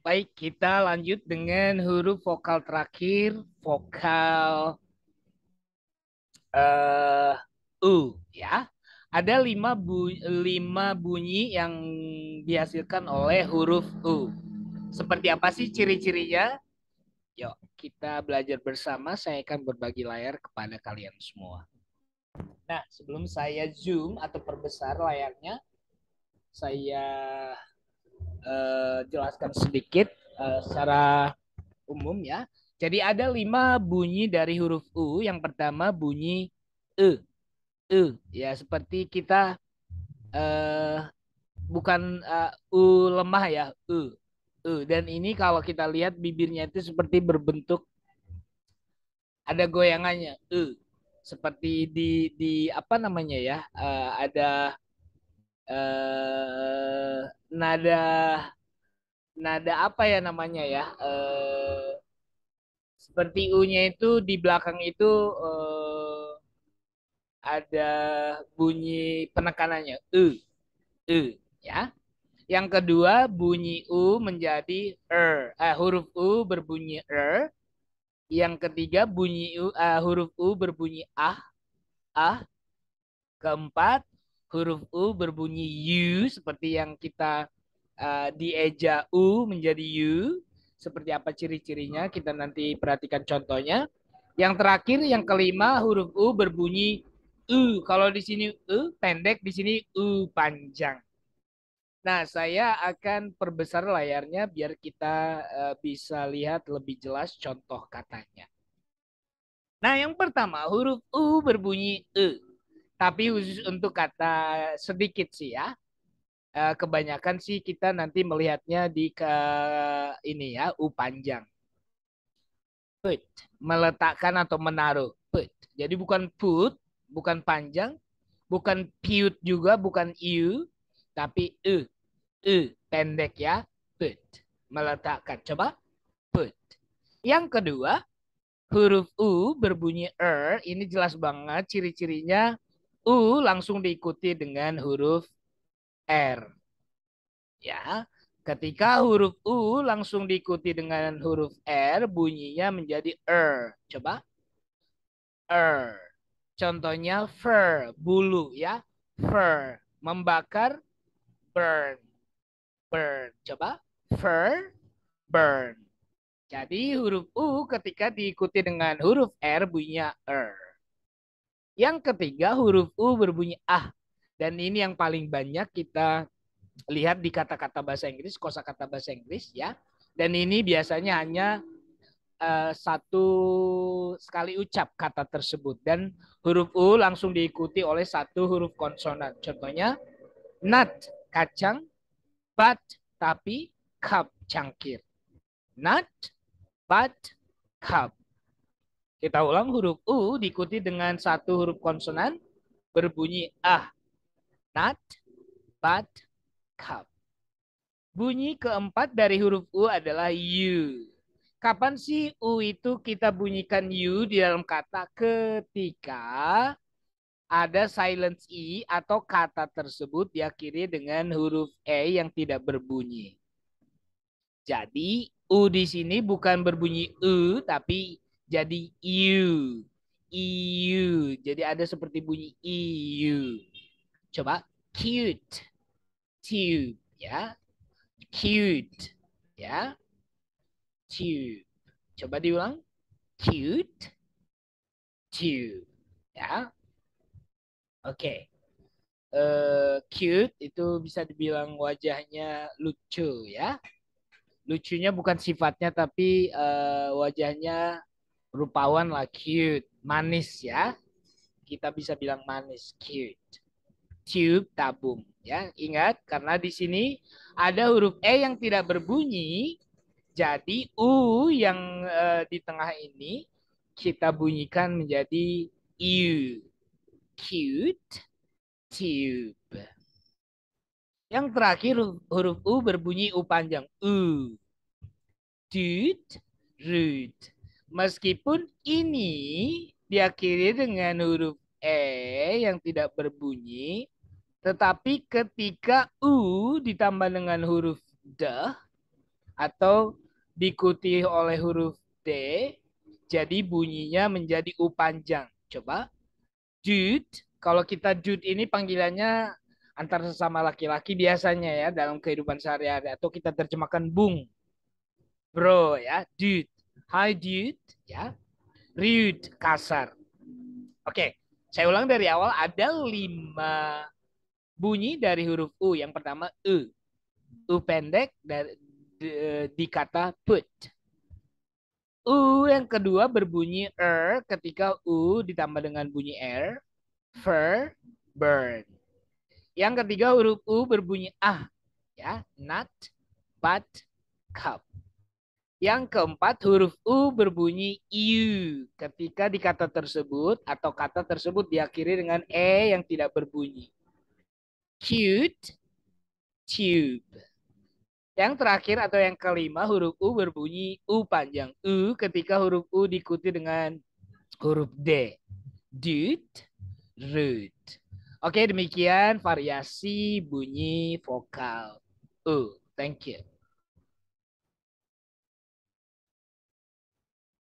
Baik, kita lanjut dengan huruf vokal terakhir, vokal uh, u, ya. Ada lima, bu lima bunyi yang dihasilkan oleh huruf u. Seperti apa sih ciri-cirinya? Yuk, kita belajar bersama. Saya akan berbagi layar kepada kalian semua. Nah, sebelum saya zoom atau perbesar layarnya, saya uh, jelaskan sedikit uh, secara umum ya. Jadi ada lima bunyi dari huruf U. Yang pertama bunyi E. E. Ya seperti kita uh, bukan uh, U lemah ya. E. E. Dan ini kalau kita lihat bibirnya itu seperti berbentuk ada goyangannya. E. Seperti di di apa namanya ya? Uh, ada nada nada apa ya namanya ya e, seperti u-nya itu di belakang itu e, ada bunyi penekanannya u u ya yang kedua bunyi u menjadi er eh, huruf u berbunyi er yang ketiga bunyi u eh, huruf u berbunyi ah ah keempat huruf U berbunyi U seperti yang kita uh, di U menjadi U. Seperti apa ciri-cirinya kita nanti perhatikan contohnya. Yang terakhir yang kelima huruf U berbunyi U. Kalau di sini U pendek, di sini U panjang. Nah, saya akan perbesar layarnya biar kita uh, bisa lihat lebih jelas contoh katanya. Nah, yang pertama huruf U berbunyi u e. Tapi khusus untuk kata sedikit sih ya. Eh, kebanyakan sih kita nanti melihatnya di ke ini ya, U panjang. Put, meletakkan atau menaruh. Put. Jadi bukan put, bukan panjang, bukan piut juga, bukan iu, tapi e. E, pendek ya. Put, meletakkan. Coba, put. Yang kedua, huruf U berbunyi er, ini jelas banget ciri-cirinya U langsung diikuti dengan huruf R. Ya, ketika huruf U langsung diikuti dengan huruf R, bunyinya menjadi R. Er. Coba. R. Er. Contohnya fur, bulu ya. Fur, membakar, burn. Burn. Coba. Fur, burn. Jadi huruf U ketika diikuti dengan huruf R bunyinya er. Yang ketiga huruf U berbunyi ah. Dan ini yang paling banyak kita lihat di kata-kata bahasa Inggris, kosakata bahasa Inggris ya. Dan ini biasanya hanya uh, satu sekali ucap kata tersebut dan huruf U langsung diikuti oleh satu huruf konsonan. Contohnya nut kacang, but tapi cup cangkir. Nut, but, cup kita ulang huruf U diikuti dengan satu huruf konsonan berbunyi ah. Not, but, cup. Bunyi keempat dari huruf U adalah u. Kapan sih U itu kita bunyikan u di dalam kata ketika ada silence i e atau kata tersebut diakhiri dengan huruf e yang tidak berbunyi. Jadi u di sini bukan berbunyi u tapi jadi iu. Iu. Jadi ada seperti bunyi iu. Coba cute. Tube ya. Cute ya. Tube. Coba diulang. Cute. Tube ya. Oke. Okay. Uh, eh, cute itu bisa dibilang wajahnya lucu ya. Lucunya bukan sifatnya tapi uh, wajahnya rupawan lah cute, manis ya. Kita bisa bilang manis cute. Tube tabung ya. Ingat karena di sini ada huruf e yang tidak berbunyi. Jadi u yang e, di tengah ini kita bunyikan menjadi U. Cute tube. Yang terakhir huruf u berbunyi u panjang. U. Dude, rude. Meskipun ini diakhiri dengan huruf E yang tidak berbunyi, tetapi ketika U ditambah dengan huruf D atau diikuti oleh huruf D, jadi bunyinya menjadi U panjang. Coba. Dude, kalau kita dude ini panggilannya antar sesama laki-laki biasanya ya dalam kehidupan sehari-hari. Atau kita terjemahkan bung. Bro ya, dude. Hi dude, ya. Rude, kasar. Oke, okay. saya ulang dari awal. Ada lima bunyi dari huruf U. Yang pertama U. U pendek dari di, kata put. U yang kedua berbunyi er ketika U ditambah dengan bunyi er. Fur, burn. Yang ketiga huruf U berbunyi ah. Ya, not, but, cup. Yang keempat, huruf U berbunyi iu ketika di kata tersebut atau kata tersebut diakhiri dengan E yang tidak berbunyi. Cute, tube. Yang terakhir atau yang kelima, huruf U berbunyi U panjang. U ketika huruf U diikuti dengan huruf D. Dude, rude. Oke, demikian variasi bunyi vokal U. Thank you.